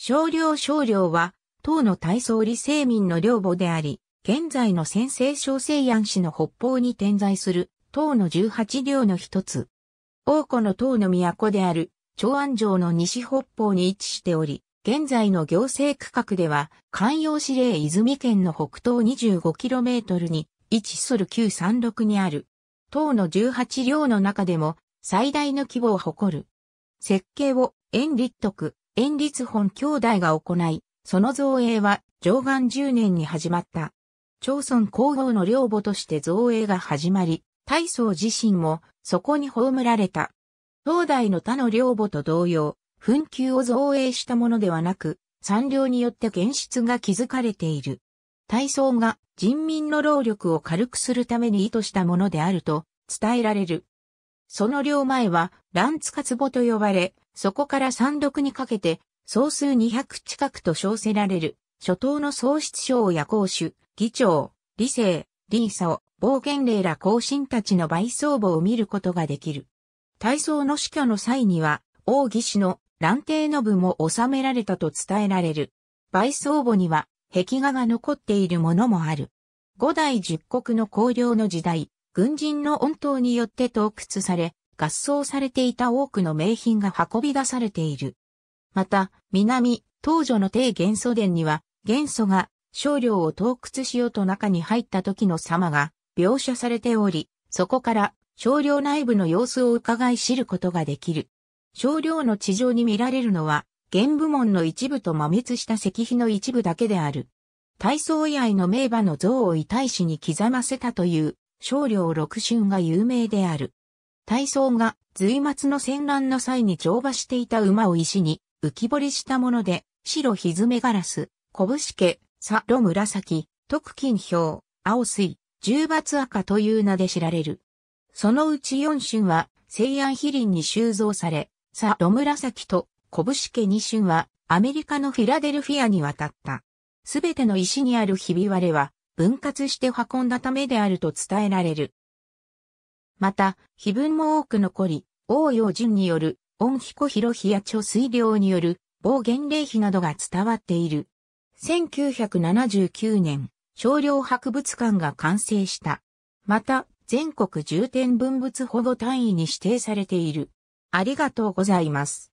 少量少量は、唐の大宗理政民の領母であり、現在の先制小西安市の北方に点在する、唐の十八領の一つ。王子の唐の都である、長安城の西北方に位置しており、現在の行政区画では、関陽市令泉県の北東 25km に位置する旧三麓にある。唐の十八領の中でも最大の規模を誇る。設計を、円立得。円立本兄弟が行い、その造営は上岸10年に始まった。町村皇后の領母として造営が始まり、大宗自身もそこに葬られた。東大の他の領母と同様、紛糾を造営したものではなく、産業によって現出が築かれている。大宗が人民の労力を軽くするために意図したものであると伝えられる。その両前は、ランツカツボと呼ばれ、そこから山麓にかけて、総数200近くと称せられる、初等の総室省や公主、議長、理性、理祖、暴言令ら後進たちの倍相母を見ることができる。大僧の死去の際には、王義氏の蘭帝の部も収められたと伝えられる。倍相母には、壁画が残っているものもある。五代十国の公領の時代、軍人の恩党によって盗掘され、合葬されていた多くの名品が運び出されている。また、南、東女の帝元素殿には、元素が少量を盗掘しようと中に入った時の様が描写されており、そこから少量内部の様子を伺い知ることができる。少量の地上に見られるのは、玄部門の一部と摩滅した石碑の一部だけである。体操以外の名馬の像を遺体史に刻ませたという少領六春が有名である。大操が随末の戦乱の際に乗馬していた馬を石に浮き彫りしたもので、白ひずめガラス、拳家、佐呂紫、徳金氷、青水、十罰赤という名で知られる。そのうち四春は西安比林に収蔵され、佐呂紫と拳家二春はアメリカのフィラデルフィアに渡った。すべての石にあるひび割れは分割して運んだためであると伝えられる。また、碑文も多く残り、王陽順による、恩彦広飛や貯水量による、某元霊碑などが伝わっている。1979年、少量博物館が完成した。また、全国重点文物保護単位に指定されている。ありがとうございます。